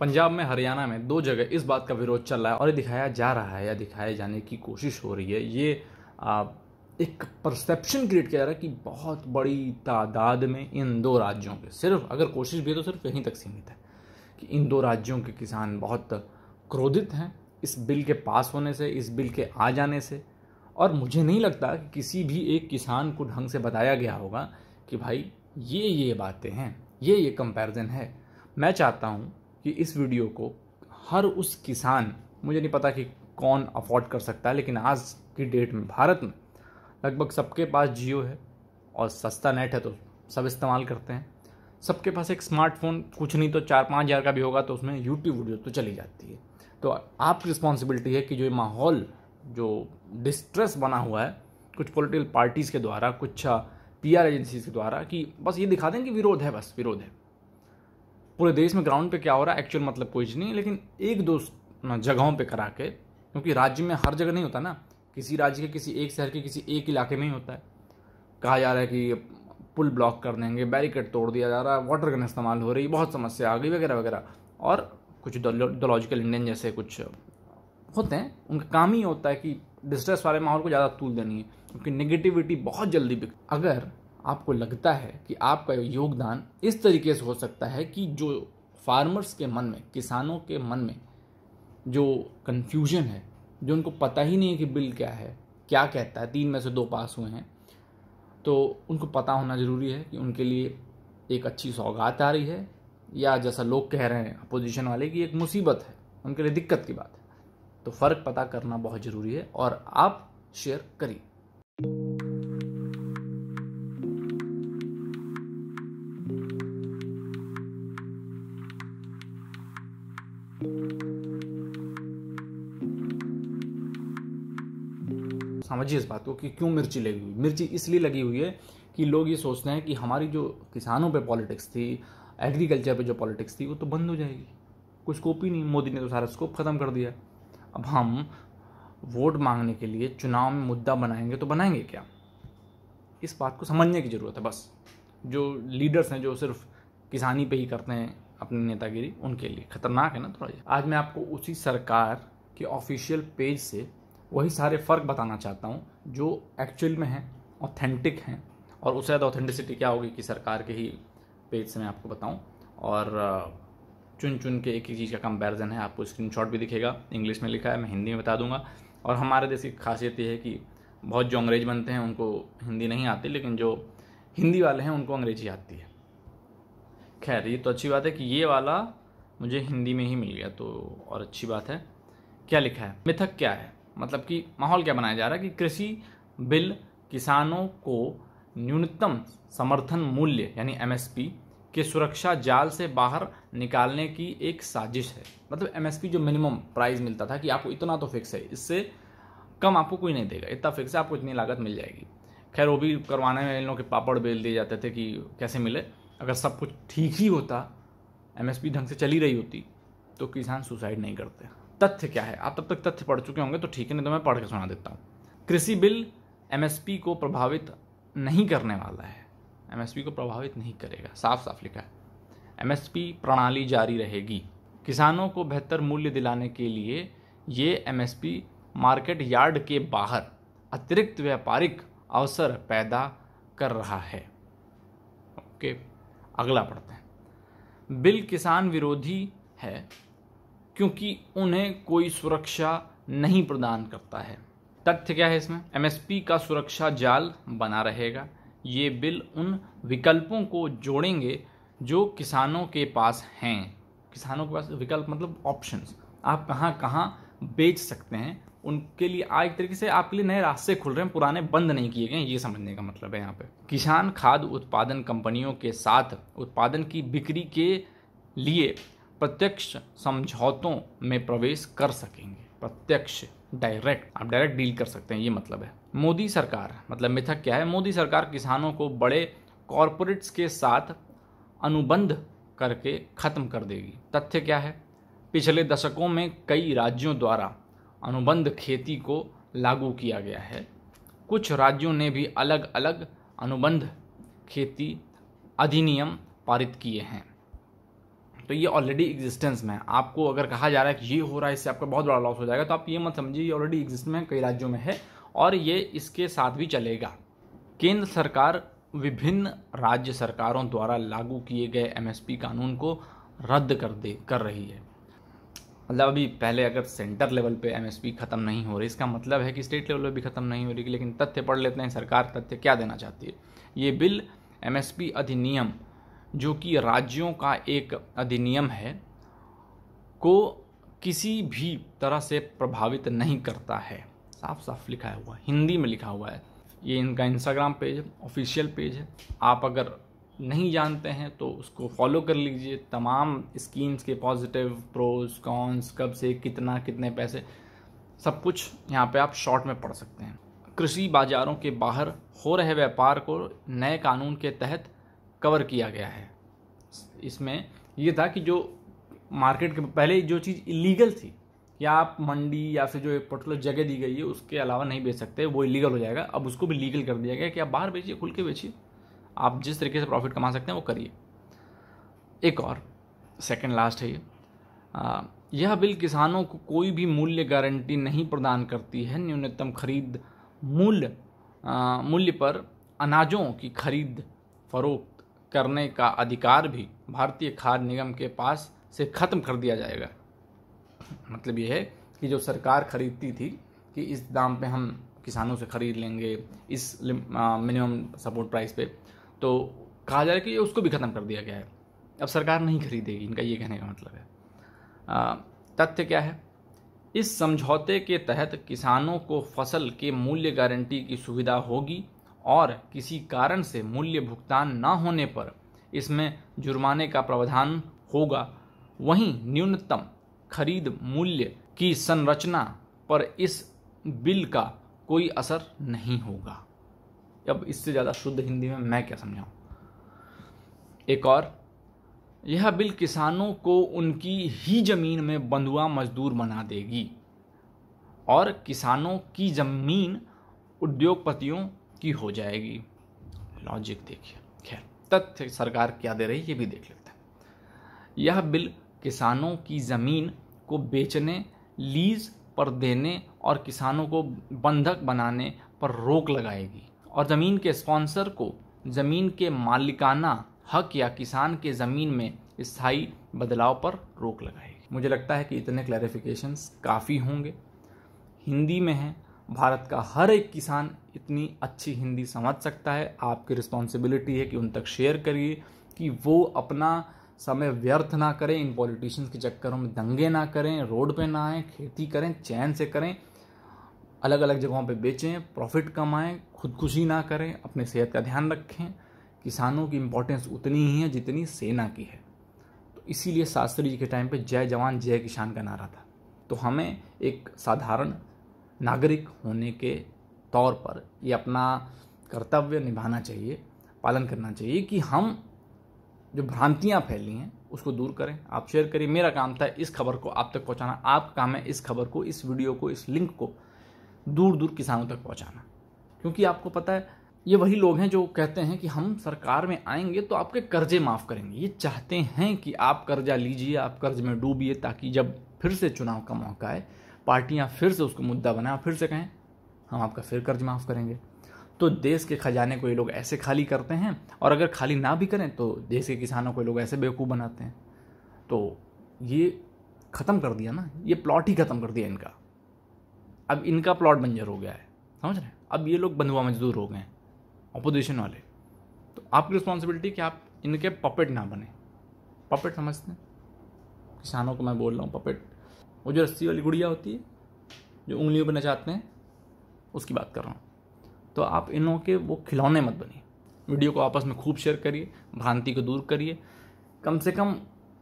पंजाब में हरियाणा में दो जगह इस बात का विरोध चल रहा है और ये दिखाया जा रहा है या दिखाए जाने की कोशिश हो रही है ये आ, एक परसेप्शन क्रिएट किया जा रहा है कि बहुत बड़ी तादाद में इन दो राज्यों के सिर्फ अगर कोशिश भी है तो सिर्फ यहीं तक सीमित है कि इन दो राज्यों के किसान बहुत क्रोधित हैं इस बिल के पास होने से इस बिल के आ जाने से और मुझे नहीं लगता कि किसी भी एक किसान को ढंग से बताया गया होगा कि भाई ये ये बातें हैं ये ये कंपैरिजन है मैं चाहता हूँ कि इस वीडियो को हर उस किसान मुझे नहीं पता कि कौन अफोर्ड कर सकता है लेकिन आज की डेट में भारत में लगभग सबके पास जियो है और सस्ता नेट है तो सब इस्तेमाल करते हैं सबके पास एक स्मार्टफोन कुछ नहीं तो चार पाँच हज़ार का भी होगा तो उसमें यूट्यूब वीडियो तो चली जाती है तो आपकी रिस्पॉन्सिबिलिटी है कि जो माहौल जो डिस्ट्रेस बना हुआ है कुछ पॉलिटिकल पार्टीज़ के द्वारा कुछ आर uh, एजेंसीज़ के द्वारा कि बस ये दिखा दें कि विरोध है बस विरोध है पूरे देश में ग्राउंड पे क्या हो रहा है एक्चुअल मतलब कुछ नहीं लेकिन एक दो जगहों पे करा के क्योंकि राज्य में हर जगह नहीं होता ना किसी राज्य के किसी एक शहर के किसी एक इलाके में ही होता है कहा जा रहा है कि पुल ब्लॉक कर देंगे बैरिकेड तोड़ दिया जा रहा है वाटर गन इस्तेमाल हो रही बहुत समस्या आ गई वगैरह वगैरह और कुछ डोलॉजिकल इंडियन जैसे कुछ होते हैं उनका काम ही होता है कि डिस्ट्रेस वाले माहौल को ज़्यादा तूल देनी है क्योंकि नेगेटिविटी बहुत जल्दी बिक अगर आपको लगता है कि आपका योगदान इस तरीके से हो सकता है कि जो फार्मर्स के मन में किसानों के मन में जो कन्फ्यूजन है जो उनको पता ही नहीं है कि बिल क्या है क्या कहता है तीन में से दो पास हुए हैं तो उनको पता होना ज़रूरी है कि उनके लिए एक अच्छी सौगात आ रही है या जैसा लोग कह रहे हैं अपोजिशन वाले कि एक मुसीबत है उनके लिए दिक्कत की बात है तो फ़र्क पता करना बहुत ज़रूरी है और आप शेयर करिए समझिए इस बात को कि क्यों मिर्ची लगी हुई मिर्ची इसलिए लगी हुई है कि लोग ये सोचते हैं कि हमारी जो किसानों पे पॉलिटिक्स थी एग्रीकल्चर पे जो पॉलिटिक्स थी वो तो बंद हो जाएगी कोई स्कोप ही नहीं मोदी ने तो सारा स्कोप ख़त्म कर दिया अब हम वोट मांगने के लिए चुनाव में मुद्दा बनाएंगे तो बनाएंगे क्या इस बात को समझने की ज़रूरत है बस जो लीडर्स हैं जो सिर्फ किसानी पे ही करते हैं अपनी नेतागिरी उनके लिए खतरनाक है ना थोड़ा आज मैं आपको उसी सरकार के ऑफिशियल पेज से वही सारे फ़र्क बताना चाहता हूँ जो एक्चुअल में हैं ऑथेंटिक हैं और उससे ज़्यादा ऑथेंटिसिटी क्या होगी कि सरकार के ही पेज से मैं आपको बताऊँ और चुन चुन के एक ही चीज़ का कंपैरिजन है आपको स्क्रीनशॉट भी दिखेगा इंग्लिश में लिखा है मैं हिंदी में बता दूंगा और हमारे देश की खासियत ये है कि बहुत जो अंग्रेज बनते हैं उनको हिंदी नहीं आती लेकिन जो हिंदी वाले हैं उनको अंग्रेजी आती है खैर ये तो अच्छी बात है कि ये वाला मुझे हिंदी में ही मिल गया तो और अच्छी बात है क्या लिखा है मिथक क्या है मतलब कि माहौल क्या बनाया जा रहा है कि कृषि बिल किसानों को न्यूनतम समर्थन मूल्य यानी एमएसपी के सुरक्षा जाल से बाहर निकालने की एक साजिश है मतलब एमएसपी जो मिनिमम प्राइस मिलता था कि आपको इतना तो फिक्स है इससे कम आपको कोई नहीं देगा इतना फिक्स है आपको इतनी लागत मिल जाएगी खैर वो भी करवाने में इन लोगों के पापड़ बेल दिए जाते थे कि कैसे मिले अगर सब कुछ ठीक ही होता एम ढंग से चली रही होती तो किसान सुसाइड नहीं करते तथ्य क्या है आप तब तक तथ्य पढ़ चुके होंगे तो ठीक है नहीं तो मैं पढ़ के सुना देता हूँ कृषि बिल एमएसपी को प्रभावित नहीं करने वाला है एमएसपी को प्रभावित नहीं करेगा साफ साफ लिखा है एमएसपी प्रणाली जारी रहेगी किसानों को बेहतर मूल्य दिलाने के लिए ये एमएसपी मार्केट यार्ड के बाहर अतिरिक्त व्यापारिक अवसर पैदा कर रहा है ओके अगला पढ़ते हैं बिल किसान विरोधी है क्योंकि उन्हें कोई सुरक्षा नहीं प्रदान करता है तथ्य क्या है इसमें एमएसपी का सुरक्षा जाल बना रहेगा ये बिल उन विकल्पों को जोड़ेंगे जो किसानों के पास हैं किसानों के पास विकल्प मतलब ऑप्शंस आप कहाँ कहाँ बेच सकते हैं उनके लिए आ एक तरीके से आपके लिए नए रास्ते खुल रहे हैं पुराने बंद नहीं किए गए ये समझने का मतलब है यहाँ पे किसान खाद उत्पादन कंपनियों के साथ उत्पादन की बिक्री के लिए प्रत्यक्ष समझौतों में प्रवेश कर सकेंगे प्रत्यक्ष डायरेक्ट आप डायरेक्ट डील कर सकते हैं ये मतलब है मोदी सरकार मतलब मिथक क्या है मोदी सरकार किसानों को बड़े कॉरपोरेट्स के साथ अनुबंध करके ख़त्म कर देगी तथ्य क्या है पिछले दशकों में कई राज्यों द्वारा अनुबंध खेती को लागू किया गया है कुछ राज्यों ने भी अलग अलग अनुबंध खेती अधिनियम पारित किए हैं तो ये ऑलरेडी एग्जिस्टेंस में है आपको अगर कहा जा रहा है कि ये हो रहा है इससे आपका बहुत बड़ा लॉस हो जाएगा तो आप ये मत समझिए ये ऑलरेडी एग्जिस्ट में कई राज्यों में है और ये इसके साथ भी चलेगा केंद्र सरकार विभिन्न राज्य सरकारों द्वारा लागू किए गए एम कानून को रद्द कर दे कर रही है मतलब अभी पहले अगर सेंटर लेवल पे एम ख़त्म नहीं हो रही इसका मतलब है कि स्टेट लेवल पे भी ख़त्म नहीं हो रही लेकिन तथ्य पढ़ लेते हैं सरकार तथ्य क्या देना चाहती है ये बिल एम अधिनियम जो कि राज्यों का एक अधिनियम है को किसी भी तरह से प्रभावित नहीं करता है साफ साफ लिखा हुआ है हिंदी में लिखा हुआ है ये इनका इंस्टाग्राम पेज है ऑफिशियल पेज है आप अगर नहीं जानते हैं तो उसको फॉलो कर लीजिए तमाम स्कीम्स के पॉजिटिव प्रोज कॉन्स कब से कितना कितने पैसे सब कुछ यहाँ पे आप शॉर्ट में पढ़ सकते हैं कृषि बाजारों के बाहर हो रहे व्यापार को नए कानून के तहत कवर किया गया है इसमें ये था कि जो मार्केट के पहले जो चीज़ इलीगल थी या आप मंडी या फिर जो एक पर्टिकुलर जगह दी गई है उसके अलावा नहीं बेच सकते वो इलीगल हो जाएगा अब उसको भी लीगल कर दिया गया कि आप बाहर बेचिए खुल के बेचिए आप जिस तरीके से प्रॉफिट कमा सकते हैं वो करिए एक और सेकेंड लास्ट है ये यह बिल किसानों को कोई भी मूल्य गारंटी नहीं प्रदान करती है न्यूनतम खरीद मूल्य मूल्य पर अनाजों की खरीद फरोख करने का अधिकार भी भारतीय खाद्य निगम के पास से ख़त्म कर दिया जाएगा मतलब ये है कि जो सरकार खरीदती थी कि इस दाम पे हम किसानों से ख़रीद लेंगे इस मिनिमम सपोर्ट प्राइस पे तो कहा जा रहा है कि उसको भी ख़त्म कर दिया गया है अब सरकार नहीं खरीदेगी इनका ये कहने का मतलब है तथ्य क्या है इस समझौते के तहत किसानों को फसल के मूल्य गारंटी की सुविधा होगी और किसी कारण से मूल्य भुगतान न होने पर इसमें जुर्माने का प्रावधान होगा वहीं न्यूनतम खरीद मूल्य की संरचना पर इस बिल का कोई असर नहीं होगा अब इससे ज़्यादा शुद्ध हिंदी में मैं क्या समझाऊँ एक और यह बिल किसानों को उनकी ही ज़मीन में बंधुआ मजदूर बना देगी और किसानों की ज़मीन उद्योगपतियों की हो जाएगी लॉजिक देखिए खैर तथ्य सरकार क्या दे रही है ये भी देख लेते हैं यह बिल किसानों की ज़मीन को बेचने लीज पर देने और किसानों को बंधक बनाने पर रोक लगाएगी और ज़मीन के स्पॉन्सर को ज़मीन के मालिकाना हक या किसान के ज़मीन में स्थायी बदलाव पर रोक लगाएगी मुझे लगता है कि इतने क्लैरिफिकेशंस काफ़ी होंगे हिंदी में है भारत का हर एक किसान जितनी अच्छी हिंदी समझ सकता है आपकी रिस्पॉन्सिबिलिटी है कि उन तक शेयर करिए कि वो अपना समय व्यर्थ ना करें इन पॉलिटिशियंस के चक्करों में दंगे ना करें रोड पे ना आए खेती करें चैन से करें अलग अलग जगहों पे बेचें प्रॉफिट कमाएं खुदकुशी ना करें अपने सेहत का ध्यान रखें किसानों की इम्पोर्टेंस उतनी ही है जितनी सेना की है तो इसीलिए शास्त्री जी के टाइम पे जय जवान जय किसान का नारा था तो हमें एक साधारण नागरिक होने के तौर पर ये अपना कर्तव्य निभाना चाहिए पालन करना चाहिए कि हम जो भ्रांतियाँ फैली हैं उसको दूर करें आप शेयर करिए मेरा काम था इस खबर को आप तक पहुँचाना आपका काम है इस खबर को इस वीडियो को इस लिंक को दूर दूर किसानों तक पहुँचाना क्योंकि आपको पता है ये वही लोग हैं जो कहते हैं कि हम सरकार में आएंगे तो आपके कर्जे माफ़ करेंगे ये चाहते हैं कि आप कर्जा लीजिए आप कर्ज में डूबिए ताकि जब फिर से चुनाव का मौका आए पार्टियां फिर से उसको मुद्दा बनाए फिर से कहें हम आपका फिर कर्ज माफ़ करेंगे तो देश के खजाने को ये लोग ऐसे खाली करते हैं और अगर खाली ना भी करें तो देश के किसानों को लोग ऐसे बेवकूफ़ बनाते हैं तो ये ख़त्म कर दिया ना ये प्लॉट ही ख़त्म कर दिया इनका अब इनका प्लॉट बंजर हो गया है समझ रहे हैं अब ये लोग बंधुआ मजदूर हो गए हैं अपोजिशन वाले तो आपकी रिस्पॉन्सिबिलिटी कि आप इनके पपेट ना बने पपेट समझते हैं किसानों को मैं बोल रहा हूँ पपेट वो जो रस्सी वाली गुड़िया होती है जो उंगलियों पर नचाते हैं उसकी बात कर रहा हूँ तो आप इन लोगों के वो खिलौने मत बनिए वीडियो को आपस में खूब शेयर करिए भ्रांति को दूर करिए कम से कम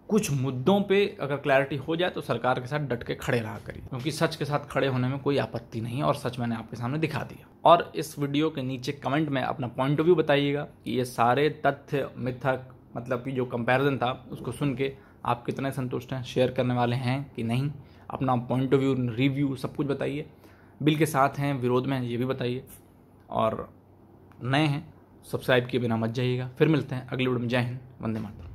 कुछ मुद्दों पे अगर क्लैरिटी हो जाए तो सरकार के साथ डट के खड़े रहा करिए क्योंकि सच के साथ खड़े होने में कोई आपत्ति नहीं है और सच मैंने आपके सामने दिखा दिया और इस वीडियो के नीचे कमेंट में अपना पॉइंट ऑफ व्यू बताइएगा कि ये सारे तथ्य मिथक मतलब कि जो कंपैरिजन था उसको सुन के आप कितने संतुष्ट हैं शेयर करने वाले हैं कि नहीं अपना पॉइंट ऑफ व्यू रिव्यू सब कुछ बताइए बिल के साथ हैं विरोध में हैं ये भी बताइए और नए हैं सब्सक्राइब किए बिना मत जाइएगा फिर मिलते हैं अगले वीडियो में जय हिंद वंदे मातरम